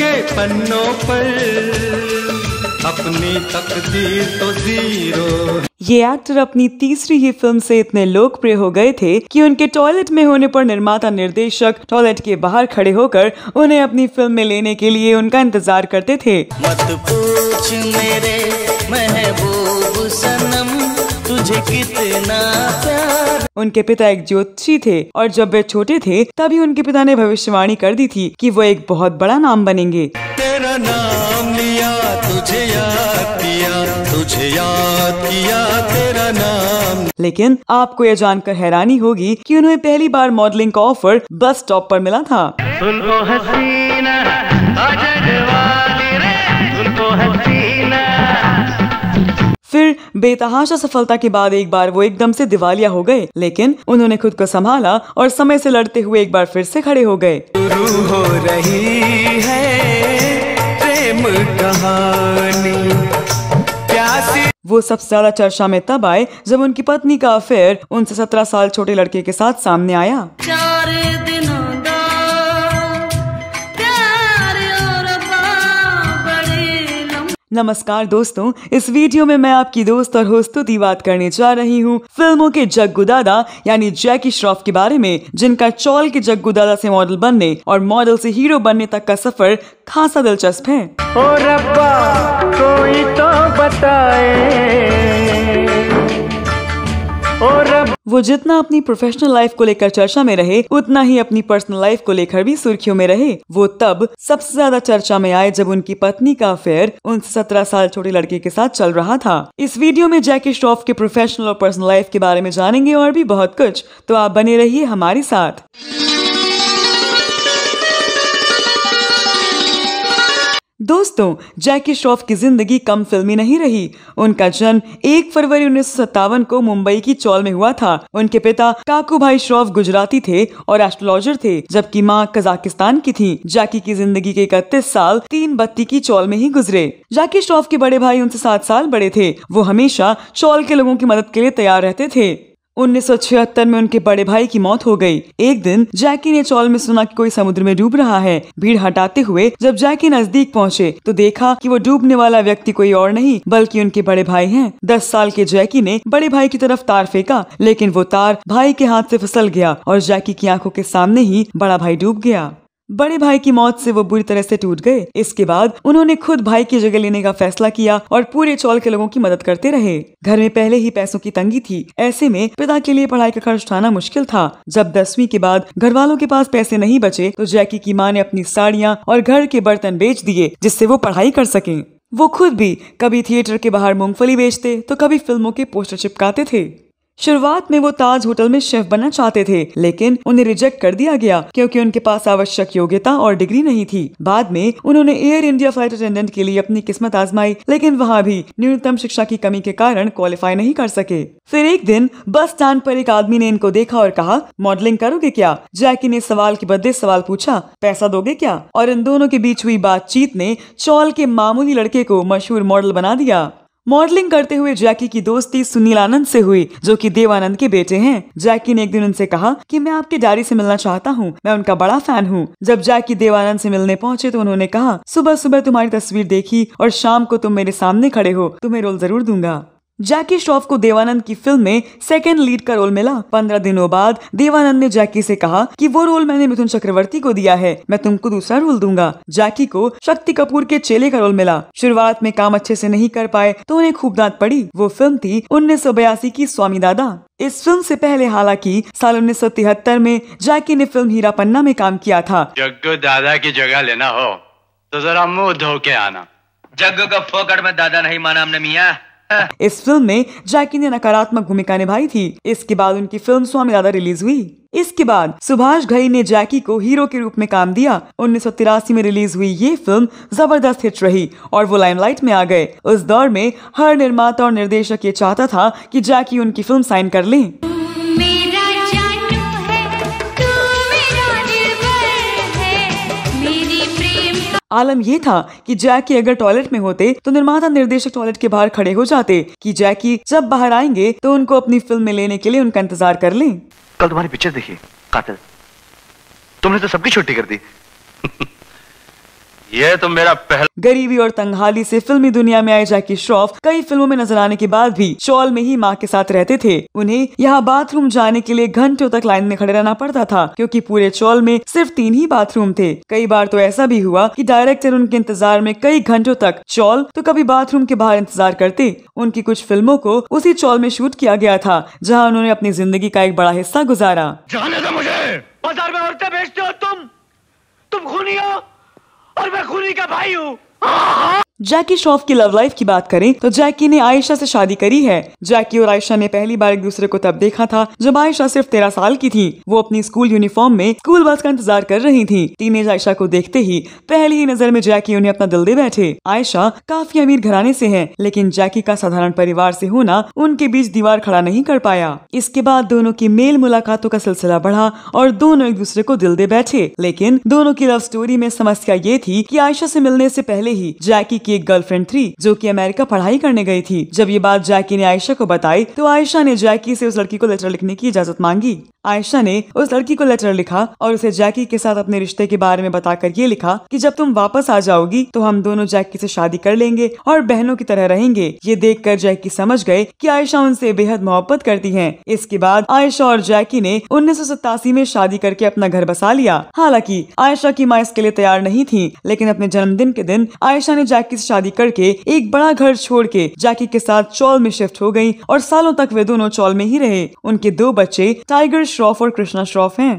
के पन्नों पर अपनी तकदीर तो जीरो ये एक्टर अपनी तीसरी ही फिल्म से इतने लोकप्रिय हो गए थे कि उनके टॉयलेट में होने पर निर्माता निर्देशक टॉयलेट के बाहर खड़े होकर उन्हें अपनी फिल्म में लेने के लिए उनका इंतजार करते थे मत पूछ मेरे महबूब सनम मुझे कितना प्यार उनके पिता एक ज्योतिषी थे और जब वे छोटे थे तभी उनके पिता ने भविष्यवाणी कर दी थी कि वो एक बहुत बड़ा नाम बनेंगे तेरा नाम लिया तुझे याद किया तुझे याद किया तेरा नाम लेकिन आपको यह जानकर हैरानी होगी कि उन्हें पहली बार मॉडलिंग का ऑफर बस स्टॉप पर मिला था तुमको हसीना बेतहाशा सफलता के बाद एक बार वो एकदम से दिवालिया हो गए लेकिन उन्होंने खुद को संभाला और समय से लड़ते हुए एक बार फिर से खड़े हो गए हो रही है प्रेम कहानी वो सबसे ज्यादा चर्चा में तब आए जब उनकी पत्नी का अफेयर उनसे सत्रह साल छोटे लड़के के साथ सामने आया चार दिनों नमस्कार दोस्तों इस वीडियो में मैं आपकी दोस्त और होस्तों की बात करने जा रही हूँ फिल्मों के जग्गुदादा यानी जैकी श्रॉफ के बारे में जिनका चौल के जग्गुदादा से मॉडल बनने और मॉडल से हीरो बनने तक का सफर खासा दिलचस्प है ओ रब्बा, कोई तो बताए और वो जितना अपनी प्रोफेशनल लाइफ को लेकर चर्चा में रहे उतना ही अपनी पर्सनल लाइफ को लेकर भी सुर्खियों में रहे वो तब सबसे ज्यादा चर्चा में आए जब उनकी पत्नी का अफेयर उन सत्रह साल छोटे लड़के के साथ चल रहा था इस वीडियो में जैकी श्रॉफ के प्रोफेशनल और पर्सनल लाइफ के बारे में जानेंगे और भी बहुत कुछ तो आप बने रहिए हमारे साथ दोस्तों जैकी श्रॉफ की जिंदगी कम फिल्मी नहीं रही उनका जन्म 1 फरवरी उन्नीस को मुंबई की चौल में हुआ था उनके पिता काकू भाई श्रॉफ गुजराती थे और एस्ट्रोलॉजर थे जबकि माँ कजाकिस्तान की थी जैकी की जिंदगी के इकतीस साल तीन बत्ती की चौल में ही गुजरे जैकी श्रॉफ के बड़े भाई उनसे सात साल बड़े थे वो हमेशा चौल के लोगों की मदद के लिए तैयार रहते थे उन्नीस में उनके बड़े भाई की मौत हो गई एक दिन जैकी ने चौल में सुना कि कोई समुद्र में डूब रहा है भीड़ हटाते हुए जब जैकी नजदीक पहुंचे तो देखा कि वो डूबने वाला व्यक्ति कोई और नहीं बल्कि उनके बड़े भाई हैं। दस साल के जैकी ने बड़े भाई की तरफ तार फेंका लेकिन वो तार भाई के हाथ ऐसी फसल गया और जैकी की आंखों के सामने ही बड़ा भाई डूब गया बड़े भाई की मौत से वो बुरी तरह से टूट गए इसके बाद उन्होंने खुद भाई की जगह लेने का फैसला किया और पूरे चौल के लोगों की मदद करते रहे घर में पहले ही पैसों की तंगी थी ऐसे में पिता के लिए पढ़ाई का खर्च उठाना मुश्किल था जब दसवीं के बाद घर वालों के पास पैसे नहीं बचे तो जैकी की माँ ने अपनी साड़ियाँ और घर के बर्तन बेच दिए जिससे वो पढ़ाई कर सके वो खुद भी कभी थिएटर के बाहर मूंगफली बेचते तो कभी फिल्मों के पोस्टर चिपकाते थे शुरुआत में वो ताज होटल में शेफ बनना चाहते थे लेकिन उन्हें रिजेक्ट कर दिया गया क्योंकि उनके पास आवश्यक योग्यता और डिग्री नहीं थी बाद में उन्होंने एयर इंडिया फ्लाइट अटेंडेंट के लिए अपनी किस्मत आजमाई लेकिन वहाँ भी न्यूनतम शिक्षा की कमी के कारण क्वालिफाई नहीं कर सके फिर एक दिन बस स्टैंड पर एक आदमी ने इनको देखा और कहा मॉडलिंग करोगे क्या जैकी ने सवाल के बदले सवाल पूछा पैसा दोगे क्या और इन दोनों के बीच हुई बातचीत ने चौल के मामूली लड़के को मशहूर मॉडल बना दिया मॉडलिंग करते हुए जैकी की दोस्ती सुनील आनंद से हुई जो कि देवानंद के बेटे हैं जैकी ने एक दिन उनसे कहा कि मैं आपके डैडी से मिलना चाहता हूँ मैं उनका बड़ा फैन हूँ जब जैकी देवानंद से मिलने पहुँचे तो उन्होंने कहा सुबह सुबह तुम्हारी तस्वीर देखी और शाम को तुम मेरे सामने खड़े हो तुम्हें रोल जरूर दूंगा जैकी श्रॉफ को देवानंद की फिल्म में सेकेंड लीड का रोल मिला पंद्रह दिनों बाद देवानंद ने जैकी से कहा कि वो रोल मैंने मिथुन चक्रवर्ती को दिया है मैं तुमको दूसरा रोल दूंगा जैकी को शक्ति कपूर के चेले का रोल मिला शुरुआत में काम अच्छे से नहीं कर पाए तो उन्हें खूब दांत पड़ी वो फिल्म थी उन्नीस की स्वामी दादा इस फिल्म से पहले हालांकि साल उन्नीस में जैकी ने फिल्म हीरा पन्ना में काम किया था जग्गो दादा की जगह लेना हो तो जरा मुंह धो के आना जग्गो का फोकट में दादा नहीं माना हमने मियाँ इस फिल्म में जैकी ने नकारात्मक भूमिका निभाई थी इसके बाद उनकी फिल्म स्वामी दादा रिलीज हुई इसके बाद सुभाष घई ने जैकी को हीरो के रूप में काम दिया उन्नीस में रिलीज हुई ये फिल्म जबरदस्त हिट रही और वो लाइमलाइट में आ गए उस दौर में हर निर्माता और निर्देशक ये चाहता था कि जैकी उनकी फिल्म साइन कर लें आलम यह था कि जैकी अगर टॉयलेट में होते तो निर्माता निर्देशक टॉयलेट के बाहर खड़े हो जाते कि जैकी जब बाहर आएंगे तो उनको अपनी फिल्म में लेने के लिए उनका इंतजार कर लें कल तुम्हारी पिक्चर देखिए कातिल तुमने तो सबकी छुट्टी कर दी ये तो मेरा पहला गरीबी और तंगहाली से फिल्मी दुनिया में आए जैकी श्रॉफ कई फिल्मों में नजर आने के बाद भी शॉल में ही माँ के साथ रहते थे उन्हें यहाँ बाथरूम जाने के लिए घंटों तक लाइन में खड़े रहना पड़ता था क्योंकि पूरे चौल में सिर्फ तीन ही बाथरूम थे कई बार तो ऐसा भी हुआ कि डायरेक्टर उनके इंतजार में कई घंटों तक चॉल तो कभी बाथरूम के बाहर इंतजार करते उनकी कुछ फिल्मों को उसी चौल में शूट किया गया था जहाँ उन्होंने अपनी जिंदगी का एक बड़ा हिस्सा गुजारा जाने दो मुझे बाजार में औरतें बेचते हो तुम तुम खूनी हो और मैं खूनी का भाई हूँ जैकी श्रॉफ की लव लाइफ की बात करें तो जैकी ने आयशा से शादी करी है जैकी और आयशा ने पहली बार एक दूसरे को तब देखा था जब आयशा सिर्फ तेरह साल की थी वो अपनी स्कूल यूनिफॉर्म में स्कूल बस का इंतजार कर रही थी एज आयशा को देखते ही पहली ही नजर में जैकी उन्हें अपना दिल दे बैठे आयशा काफी अमीर घराने से है लेकिन जैकी का साधारण परिवार से होना उनके बीच दीवार खड़ा नहीं कर पाया इसके बाद दोनों की मेल मुलाकातों का सिलसिला बढ़ा और दोनों एक दूसरे को दिल दे बैठे लेकिन दोनों की लव स्टोरी में समस्या ये थी की आयशा ऐसी मिलने ऐसी पहले ही जैकी की एक गर्लफ्रेंड थी जो की अमेरिका पढ़ाई करने गई थी जब ये बात जैकी ने आयशा को बताई तो आयशा ने जैकी से उस लड़की को लेटर लिखने की इजाजत मांगी आयशा ने उस लड़की को लेटर लिखा और उसे जैकी के साथ अपने रिश्ते के बारे में बताकर ये लिखा कि जब तुम वापस आ जाओगी तो हम दोनों जैकी से शादी कर लेंगे और बहनों की तरह रहेंगे ये देखकर जैकी समझ गए कि आयशा उनसे बेहद मोहब्बत करती हैं। इसके बाद आयशा और जैकी ने उन्नीस में शादी करके अपना घर बसा लिया हालांकि आयशा की माँ इसके लिए तैयार नहीं थी लेकिन अपने जन्मदिन के दिन आयशा ने जैकी जाकी से शादी करके एक बड़ा घर छोड़ के जाकी के साथ चौल में शिफ्ट हो गयी और सालों तक वे दोनों चौल में ही रहे उनके दो बच्चे टाइगर श्रॉफ और कृष्णा श्रॉफ हैं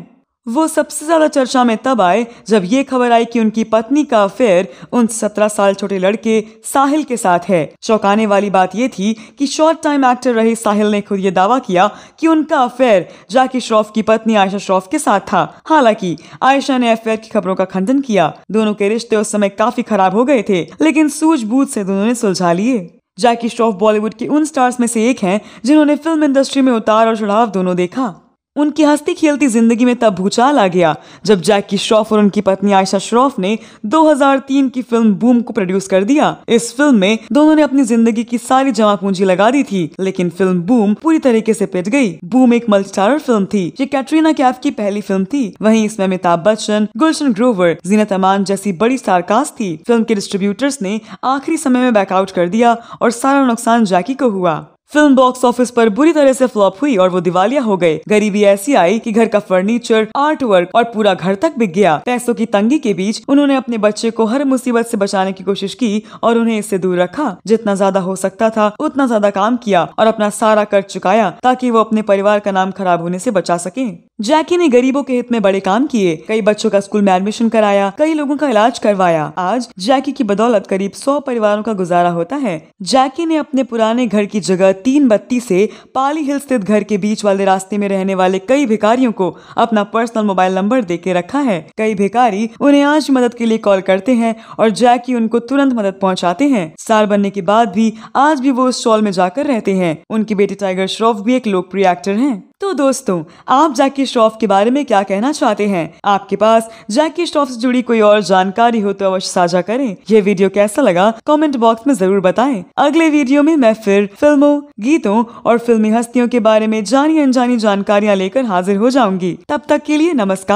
वो सबसे ज़्यादा चर्चा में तब आए जब ये खबर आई कि उनकी पत्नी का अफेयर उन सत्रह साल छोटे लड़के साहिल के साथ है चौंकाने वाली बात यह थी कि शॉर्ट टाइम एक्टर रहे साहिल ने खुद ये दावा किया कि उनका अफेयर जाकी श्रॉफ की पत्नी आयशा श्रॉफ के साथ था हालांकि आयशा ने अफेयर की खबरों का खंडन किया दोनों के रिश्ते उस समय काफी खराब हो गए थे लेकिन सूझबूझ से दोनों ने सुलझा लिए जैकी श्रॉफ बॉलीवुड के उन स्टार्स में से एक हैं जिन्होंने फिल्म इंडस्ट्री में उतार और चढ़ाव दोनों देखा उनकी हस्ती खेलती जिंदगी में तब भूचाल आ गया जब जैकी श्रॉफ और उनकी पत्नी आयशा श्रॉफ ने 2003 की फिल्म बूम को प्रोड्यूस कर दिया इस फिल्म में दोनों ने अपनी जिंदगी की सारी जमा पूंजी लगा दी थी लेकिन फिल्म बूम पूरी तरीके से पिट गई बूम एक मल्टी स्टारर फिल्म थी ये कैटरीना कैफ की पहली फिल्म थी वही इसमें अमिताभ बच्चन गुलशन ग्रोवर जीनत अमान जैसी बड़ी स्टारकास्ट थी फिल्म के डिस्ट्रीब्यूटर्स ने आखिरी समय में बैकआउट कर दिया और सारा नुकसान जैकी को हुआ फिल्म बॉक्स ऑफिस पर बुरी तरह से फ्लॉप हुई और वो दिवालिया हो गए गरीबी ऐसी आई कि घर का फर्नीचर आर्ट वर्क और पूरा घर तक बिक गया पैसों की तंगी के बीच उन्होंने अपने बच्चे को हर मुसीबत से बचाने की कोशिश की और उन्हें इससे दूर रखा जितना ज्यादा हो सकता था उतना ज्यादा काम किया और अपना सारा कर चुकाया ताकि वो अपने परिवार का नाम खराब होने ऐसी बचा सके जैकी ने गरीबों के हित में बड़े काम किए कई बच्चों का स्कूल में एडमिशन कराया कई लोगों का इलाज करवाया आज जैकी की बदौलत करीब सौ परिवारों का गुजारा होता है जैकी ने अपने पुराने घर की जगह तीन बत्ती से पाली हिल स्थित घर के बीच वाले रास्ते में रहने वाले कई भिकारियों को अपना पर्सनल मोबाइल नंबर दे के रखा है कई भिकारी उन्हें आज मदद के लिए कॉल करते हैं और जैकी उनको तुरंत मदद पहुँचाते हैं साल बनने के बाद भी आज भी वो उस स्टॉल में जाकर रहते हैं उनकी बेटी टाइगर श्रॉफ भी एक लोकप्रिय एक्टर है तो दोस्तों आप जैकी श्रॉफ के बारे में क्या कहना चाहते हैं आपके पास जैकी श्रॉफ से जुड़ी कोई और जानकारी हो तो अवश्य साझा करें यह वीडियो कैसा लगा कमेंट बॉक्स में जरूर बताएं अगले वीडियो में मैं फिर फिल्मों गीतों और फिल्मी हस्तियों के बारे में जानी अनजानी जानकारियां लेकर हाजिर हो जाऊंगी तब तक के लिए नमस्कार